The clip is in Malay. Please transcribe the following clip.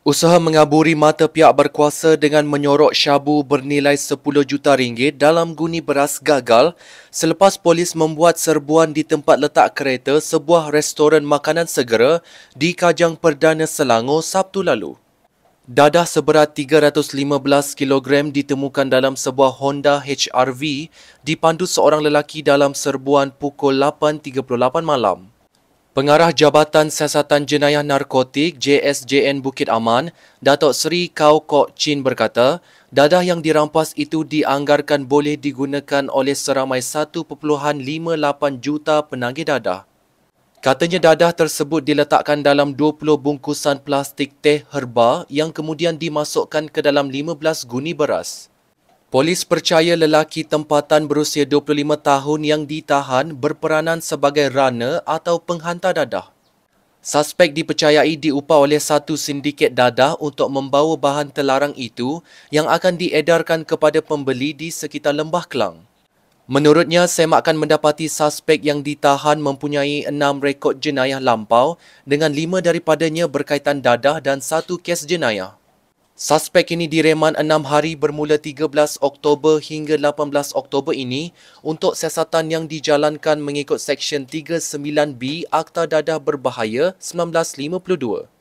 Usaha mengaburi mata pihak berkuasa dengan menyorok syabu bernilai 10 juta ringgit dalam guni beras gagal selepas polis membuat serbuan di tempat letak kereta sebuah restoran makanan segera di Kajang Perdana Selangor Sabtu lalu. Dadah seberat 315 kg ditemukan dalam sebuah Honda HRV dipandu seorang lelaki dalam serbuan pukul 8.38 malam. Pengarah Jabatan Siasatan Jenayah Narkotik JSJN Bukit Aman, Datuk Seri Kau Kok Chin berkata, dadah yang dirampas itu dianggarkan boleh digunakan oleh seramai 1.58 juta penagih dadah. Katanya dadah tersebut diletakkan dalam 20 bungkusan plastik teh herba yang kemudian dimasukkan ke dalam 15 guni beras. Polis percaya lelaki tempatan berusia 25 tahun yang ditahan berperanan sebagai runner atau penghantar dadah. Suspek dipercayai diupah oleh satu sindiket dadah untuk membawa bahan terlarang itu yang akan diedarkan kepada pembeli di sekitar Lembah Kelang. Menurutnya, semakan mendapati suspek yang ditahan mempunyai enam rekod jenayah lampau dengan lima daripadanya berkaitan dadah dan satu kes jenayah. Suspek ini direman enam hari bermula 13 Oktober hingga 18 Oktober ini untuk siasatan yang dijalankan mengikut Seksyen 39B Akta Dadah Berbahaya 1952.